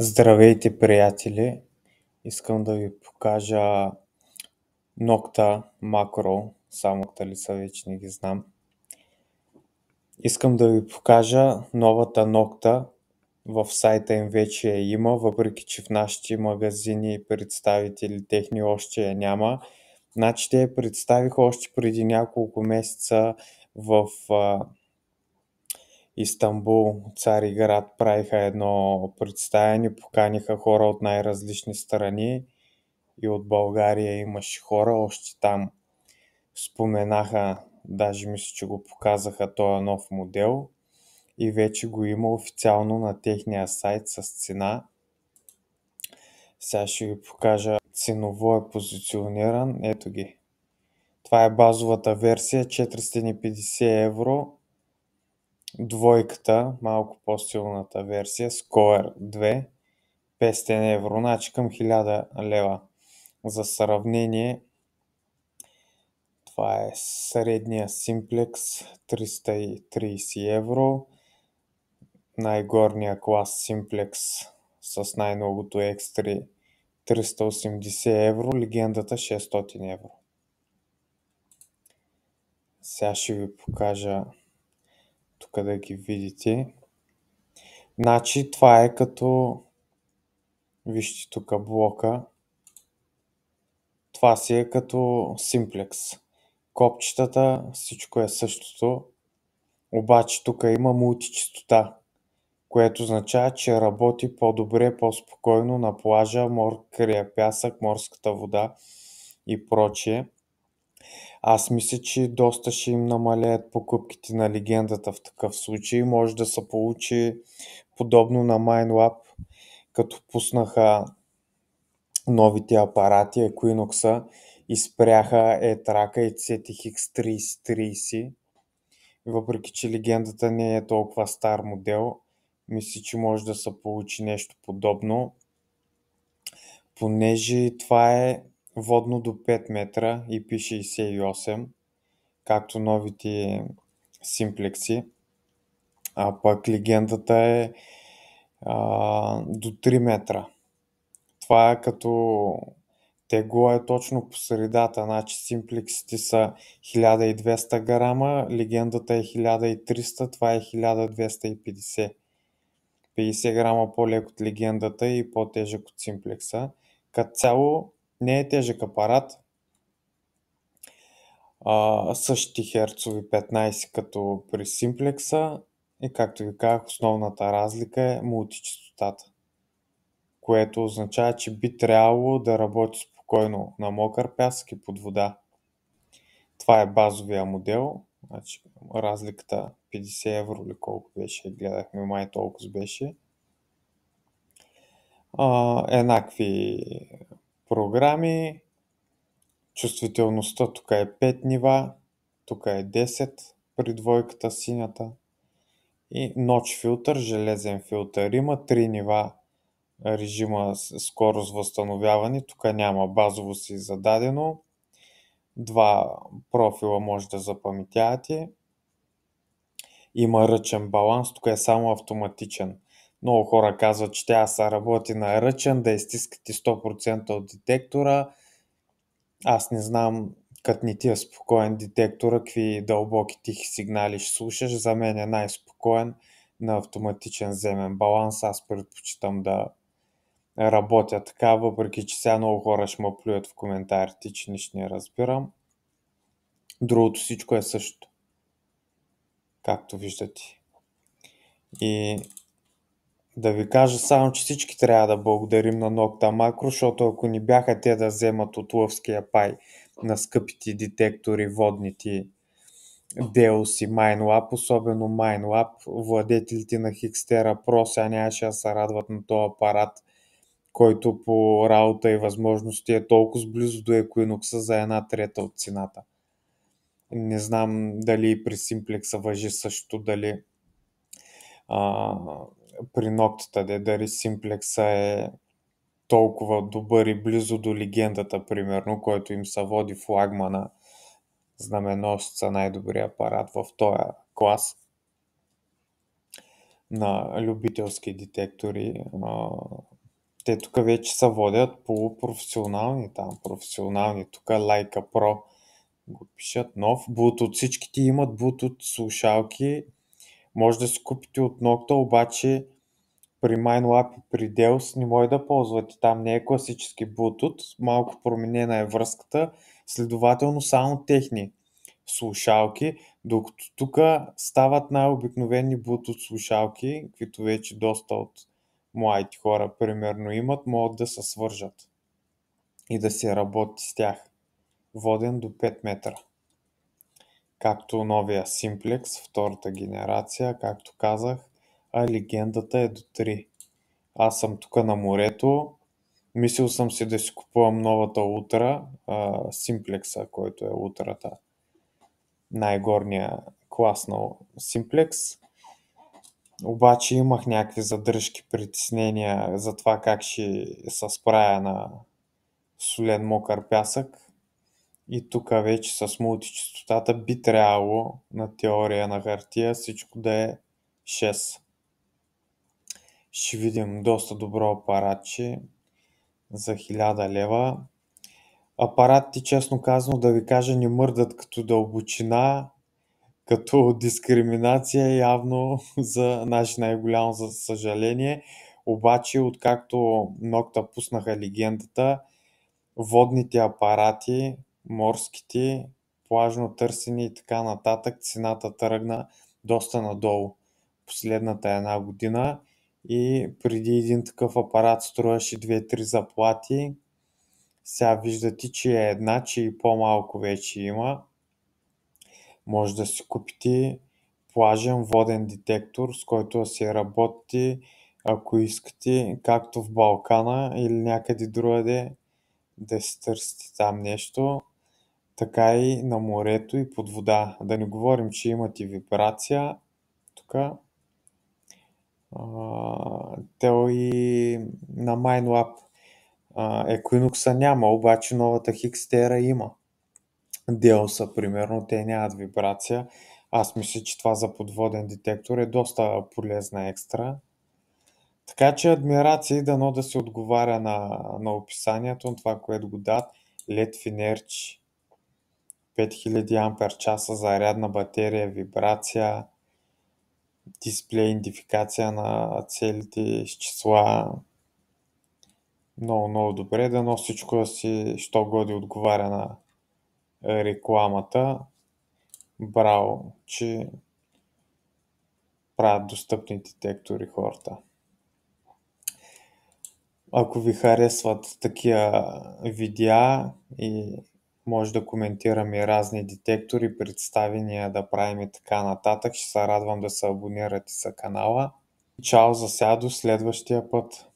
Здравейте, приятели! Искам да ви покажа Nocta Macro, само Nocta ли са, вече не ги знам. Искам да ви покажа новата Nocta. В сайта им вече я има, въпреки че в нашите магазини и представители техни още я няма. Значи те я представиха още преди няколко месеца в Истанбул, Цариград правиха едно представяне, поканиха хора от най-различни страни и от България имаше хора още там. Споменаха, даже мисля, че го показаха този нов модел и вече го има официално на техния сайт с цена. Сега ще ви покажа ценово е позициониран. Ето ги. Това е базовата версия 450 евро двойката, малко по-силната версия, Scoer 2, 500 евро, значи към 1000 лева. За сравнение, това е средния Simplex 330 евро, най-горния клас Simplex с най-многото екстри 380 евро, легендата 600 евро. Сега ще ви покажа тук да ги видите. Значи това е като, вижте тук блока, това си е като симплекс. Копчетата, всичко е същото, обаче тук има мултичистота, което означава, че работи по-добре, по-спокойно на плажа, мор крия пясък, морската вода и прочие. Аз мисля, че доста ще им намалеят покупките на легендата в такъв случай. Може да се получи подобно на MindLab, като пуснаха новите апарати, Equinox, и спряха E-Track и CTX3030. Въпреки, че легендата не е толкова стар модел, мисля, че може да се получи нещо подобно, понеже това е водно до 5 метра и p 68 както новите симплекси. А пък легендата е а, до 3 метра. Това е като тегло е точно по средата, значи симплексите са 1200 грама, легендата е 1300, това е 1250. 50 грама по-лек от легендата и по-тежък от симплекса. Като цяло не е тежък апарат. А, същи херцови 15 като при симплекса и както ви казах, основната разлика е мултичастотата, което означава, че би трябвало да работи спокойно на мокър пясък и под вода. Това е базовия модел. Значи, разликата 50 евро или колко беше, гледахме май толкова беше. А, еднакви програми. Чувствителността тук е 5 нива, тук е 10 при двойката синята. И ноч филтър, железен филтър. Има 3 нива режима скорост възстановяване. Тук няма базово си зададено. Два профила може да запаметявате. Има ръчен баланс, тук е само автоматичен много хора казват, че тя се работи на ръчен, да изтискате 100% от детектора. Аз не знам, като не ти е спокоен детектора, какви дълбоки тихи сигнали ще слушаш. За мен е най-спокоен на автоматичен земен баланс. Аз предпочитам да работя така, въпреки че сега много хора ще ме плюят в коментарите, че нищо не разбирам. Другото всичко е също. Както виждате. И да ви кажа само, че всички трябва да благодарим на Nocta Macro, защото ако ни бяха те да вземат от лъвския пай на скъпите детектори, водните Deus и MineLab, особено MineLab, владетелите на Хикстера Pro сега нямаше да се радват на този апарат, който по работа и възможности е толкова близо до Equinox за една трета от цената. Не знам дали и при Simplex въжи също, дали а, при ноктата, де дали симплекса е толкова добър и близо до легендата, примерно, който им се води флагмана, знаменосца, най-добрия апарат в този клас на любителски детектори. Те тук вече са водят полупрофесионални там, професионални. Тук Лайка Pro го пишат нов. Bluetooth, всичките имат Bluetooth слушалки, може да си купите от Nocta, обаче при MineLab и при Delos не може да ползвате. Там не е класически Bluetooth, малко променена е връзката, следователно само техни слушалки, докато тук стават най-обикновени Bluetooth слушалки, които вече доста от младите хора примерно имат, могат да се свържат и да се работи с тях, воден до 5 метра както новия симплекс втората генерация, както казах, а легендата е до 3. Аз съм тук на морето, мислил съм си да си купувам новата утра, симплекса, който е утрата. Най-горния клас на симплекс. Обаче имах някакви задръжки, притеснения за това как ще се справя на солен мокър пясък и тук вече с мултичастотата би трябвало на теория на хартия всичко да е 6. Ще видим доста добро апаратче за 1000 лева. Апаратите, честно казано, да ви кажа, не мърдат като дълбочина, като дискриминация явно за наше най-голямо за съжаление. Обаче, откакто Нокта пуснаха легендата, водните апарати морските, плажно търсене и така нататък цената тръгна доста надолу последната една година и преди един такъв апарат струваше 2-3 заплати. Сега виждате, че е една, че и по-малко вече има. Може да си купите плажен воден детектор, с който да се работи, ако искате, както в Балкана или някъде другаде, да си търсите там нещо така и на морето и под вода. Да не говорим, че имат и вибрация. Тук те и на MineLab Equinox няма, обаче новата Хикстера има. Делса, примерно, те нямат вибрация. Аз мисля, че това за подводен детектор е доста полезна екстра. Така че адмирации, дано да се отговаря на, на описанието, на това, което го дадат. Лед Финерчи. 5000 ампер-часа зарядна батерия, вибрация, дисплей, идентификация на целите с числа. Много, много добре. Дано всичко да си, що годи отговаря на рекламата. Браво, че правят достъпни детектори хората. Ако ви харесват такива видеа и може да коментираме разни детектори, представения да правим и така нататък. Ще се радвам да се абонирате за канала. Чао за сега до следващия път!